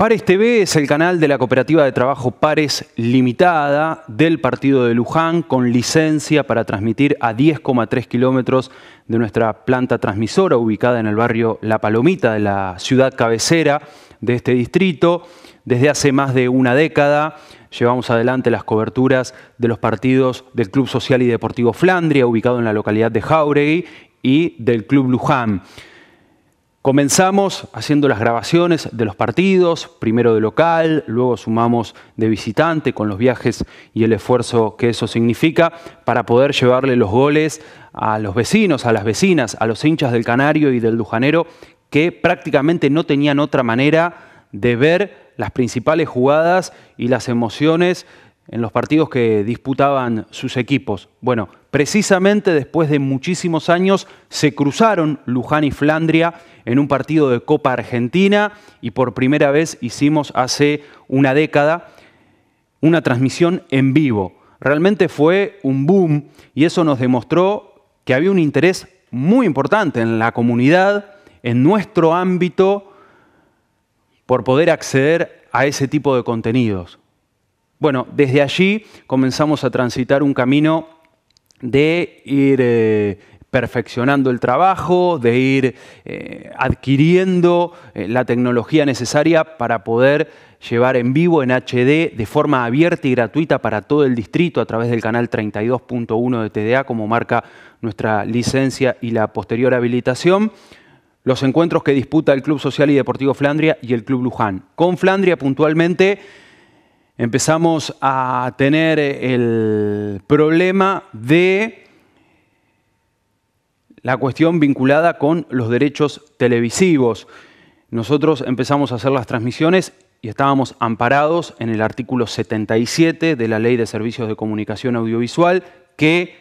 Pares TV es el canal de la Cooperativa de Trabajo Pares Limitada del Partido de Luján con licencia para transmitir a 10,3 kilómetros de nuestra planta transmisora ubicada en el barrio La Palomita de la ciudad cabecera de este distrito. Desde hace más de una década llevamos adelante las coberturas de los partidos del Club Social y Deportivo Flandria ubicado en la localidad de Jauregui y del Club Luján. Comenzamos haciendo las grabaciones de los partidos, primero de local, luego sumamos de visitante con los viajes y el esfuerzo que eso significa para poder llevarle los goles a los vecinos, a las vecinas, a los hinchas del Canario y del Dujanero que prácticamente no tenían otra manera de ver las principales jugadas y las emociones en los partidos que disputaban sus equipos. Bueno, precisamente después de muchísimos años se cruzaron Luján y Flandria en un partido de Copa Argentina y por primera vez hicimos hace una década una transmisión en vivo. Realmente fue un boom y eso nos demostró que había un interés muy importante en la comunidad, en nuestro ámbito, por poder acceder a ese tipo de contenidos. Bueno, desde allí comenzamos a transitar un camino de ir eh, perfeccionando el trabajo, de ir eh, adquiriendo eh, la tecnología necesaria para poder llevar en vivo en HD de forma abierta y gratuita para todo el distrito a través del canal 32.1 de TDA, como marca nuestra licencia y la posterior habilitación. Los encuentros que disputa el Club Social y Deportivo Flandria y el Club Luján. Con Flandria puntualmente empezamos a tener el problema de la cuestión vinculada con los derechos televisivos. Nosotros empezamos a hacer las transmisiones y estábamos amparados en el artículo 77 de la Ley de Servicios de Comunicación Audiovisual que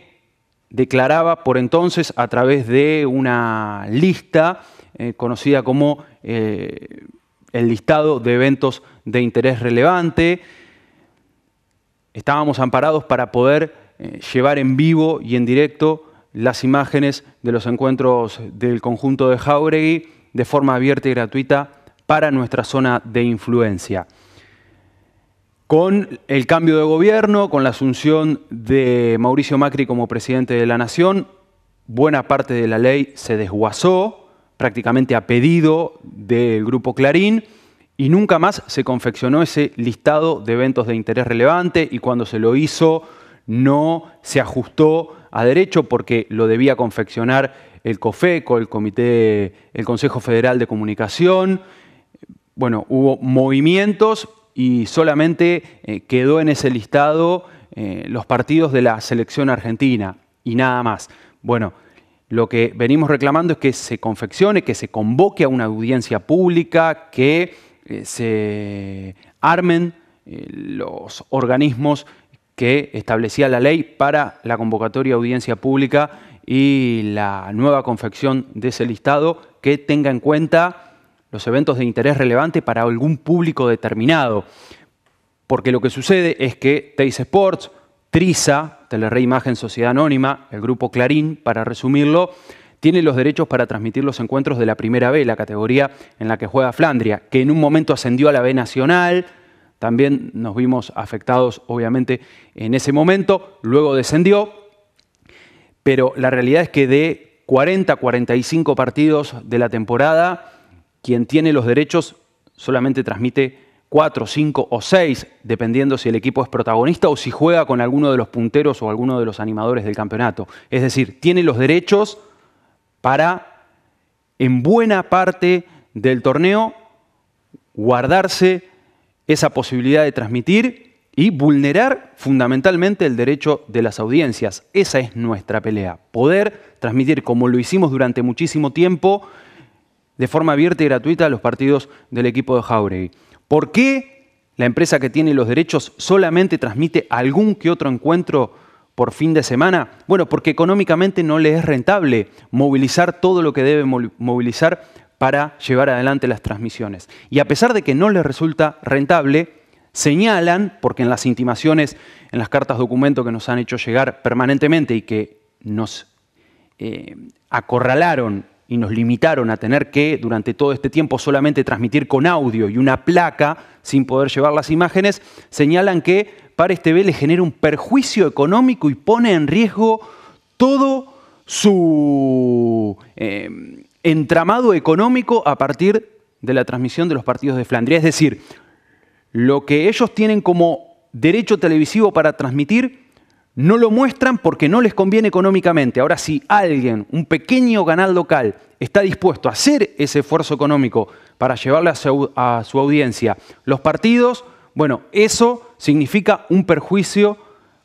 declaraba por entonces a través de una lista eh, conocida como eh, el listado de eventos de interés relevante. Estábamos amparados para poder eh, llevar en vivo y en directo las imágenes de los encuentros del conjunto de Jauregui de forma abierta y gratuita para nuestra zona de influencia. Con el cambio de gobierno, con la asunción de Mauricio Macri como presidente de la Nación, buena parte de la ley se desguazó, prácticamente a pedido del Grupo Clarín, y nunca más se confeccionó ese listado de eventos de interés relevante y cuando se lo hizo no se ajustó a derecho porque lo debía confeccionar el COFECO, el Comité, el Consejo Federal de Comunicación. Bueno, hubo movimientos y solamente eh, quedó en ese listado eh, los partidos de la selección argentina y nada más. Bueno, lo que venimos reclamando es que se confeccione, que se convoque a una audiencia pública, que eh, se armen los organismos que establecía la ley para la convocatoria a audiencia pública y la nueva confección de ese listado que tenga en cuenta los eventos de interés relevante para algún público determinado. Porque lo que sucede es que Teis Sports, Trisa, Imagen Sociedad Anónima, el grupo Clarín, para resumirlo, tiene los derechos para transmitir los encuentros de la Primera B, la categoría en la que juega Flandria, que en un momento ascendió a la B Nacional, también nos vimos afectados, obviamente, en ese momento, luego descendió, pero la realidad es que de 40 a 45 partidos de la temporada, quien tiene los derechos solamente transmite 4, 5 o 6, dependiendo si el equipo es protagonista o si juega con alguno de los punteros o alguno de los animadores del campeonato. Es decir, tiene los derechos para, en buena parte del torneo, guardarse esa posibilidad de transmitir y vulnerar fundamentalmente el derecho de las audiencias. Esa es nuestra pelea, poder transmitir, como lo hicimos durante muchísimo tiempo, de forma abierta y gratuita a los partidos del equipo de Jauregui. ¿Por qué la empresa que tiene los derechos solamente transmite algún que otro encuentro por fin de semana? Bueno, porque económicamente no le es rentable movilizar todo lo que debe movilizar para llevar adelante las transmisiones. Y a pesar de que no les resulta rentable, señalan, porque en las intimaciones, en las cartas documento que nos han hecho llegar permanentemente y que nos eh, acorralaron y nos limitaron a tener que durante todo este tiempo solamente transmitir con audio y una placa sin poder llevar las imágenes, señalan que este TV le genera un perjuicio económico y pone en riesgo todo su... Eh, entramado económico a partir de la transmisión de los partidos de Flandria. Es decir, lo que ellos tienen como derecho televisivo para transmitir, no lo muestran porque no les conviene económicamente. Ahora, si alguien, un pequeño canal local, está dispuesto a hacer ese esfuerzo económico para llevarle a su, a su audiencia los partidos, bueno, eso significa un perjuicio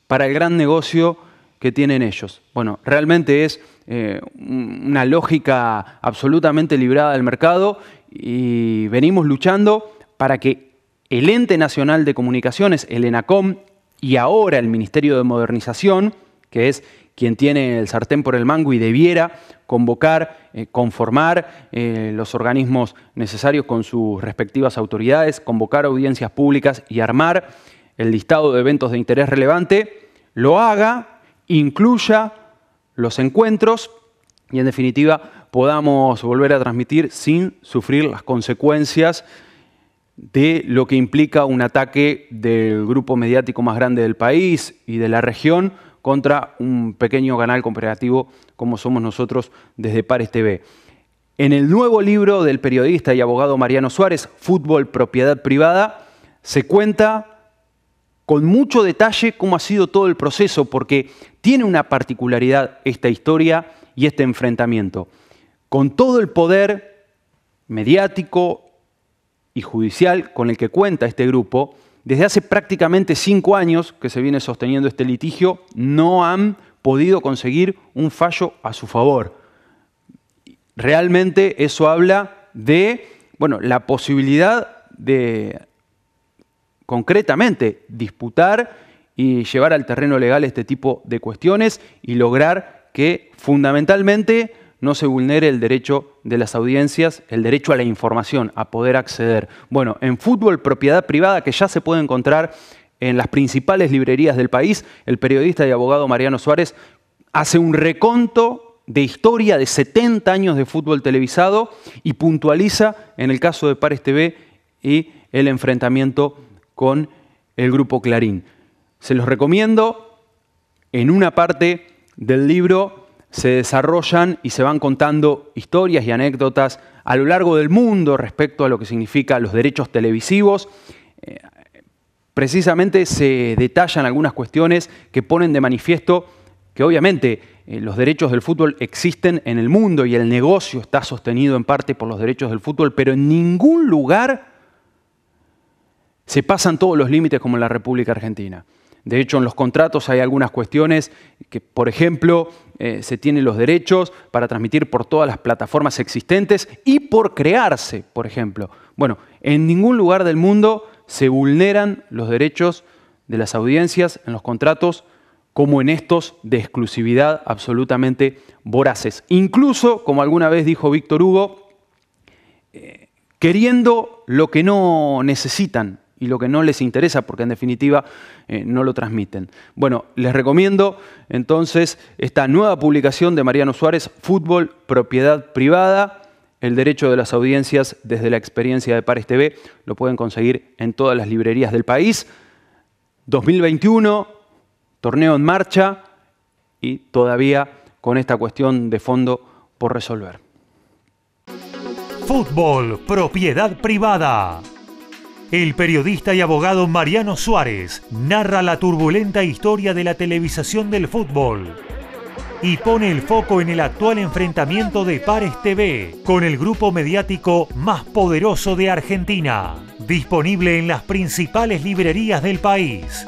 para el gran negocio que tienen ellos. Bueno, realmente es eh, una lógica absolutamente librada del mercado y venimos luchando para que el ente nacional de comunicaciones, el ENACOM, y ahora el Ministerio de Modernización, que es quien tiene el sartén por el mango y debiera convocar, eh, conformar eh, los organismos necesarios con sus respectivas autoridades, convocar audiencias públicas y armar el listado de eventos de interés relevante, lo haga incluya los encuentros y en definitiva podamos volver a transmitir sin sufrir las consecuencias de lo que implica un ataque del grupo mediático más grande del país y de la región contra un pequeño canal cooperativo como somos nosotros desde Pares TV. En el nuevo libro del periodista y abogado Mariano Suárez, Fútbol, Propiedad Privada, se cuenta con mucho detalle cómo ha sido todo el proceso, porque tiene una particularidad esta historia y este enfrentamiento. Con todo el poder mediático y judicial con el que cuenta este grupo, desde hace prácticamente cinco años que se viene sosteniendo este litigio, no han podido conseguir un fallo a su favor. Realmente eso habla de bueno, la posibilidad de concretamente disputar y llevar al terreno legal este tipo de cuestiones y lograr que fundamentalmente no se vulnere el derecho de las audiencias, el derecho a la información, a poder acceder. Bueno, en fútbol propiedad privada, que ya se puede encontrar en las principales librerías del país, el periodista y abogado Mariano Suárez hace un reconto de historia de 70 años de fútbol televisado y puntualiza en el caso de Pares TV y el enfrentamiento con el grupo Clarín. Se los recomiendo. En una parte del libro se desarrollan y se van contando historias y anécdotas a lo largo del mundo respecto a lo que significa los derechos televisivos. Eh, precisamente se detallan algunas cuestiones que ponen de manifiesto que obviamente eh, los derechos del fútbol existen en el mundo y el negocio está sostenido en parte por los derechos del fútbol, pero en ningún lugar se pasan todos los límites como en la República Argentina. De hecho, en los contratos hay algunas cuestiones que, por ejemplo, eh, se tienen los derechos para transmitir por todas las plataformas existentes y por crearse, por ejemplo. Bueno, en ningún lugar del mundo se vulneran los derechos de las audiencias en los contratos como en estos de exclusividad absolutamente voraces. Incluso, como alguna vez dijo Víctor Hugo, eh, queriendo lo que no necesitan y lo que no les interesa, porque en definitiva eh, no lo transmiten. Bueno, les recomiendo entonces esta nueva publicación de Mariano Suárez, Fútbol, Propiedad Privada, el derecho de las audiencias desde la experiencia de Pares TV. Lo pueden conseguir en todas las librerías del país. 2021, torneo en marcha y todavía con esta cuestión de fondo por resolver. Fútbol, propiedad privada. El periodista y abogado Mariano Suárez narra la turbulenta historia de la televisación del fútbol y pone el foco en el actual enfrentamiento de Pares TV con el grupo mediático más poderoso de Argentina, disponible en las principales librerías del país.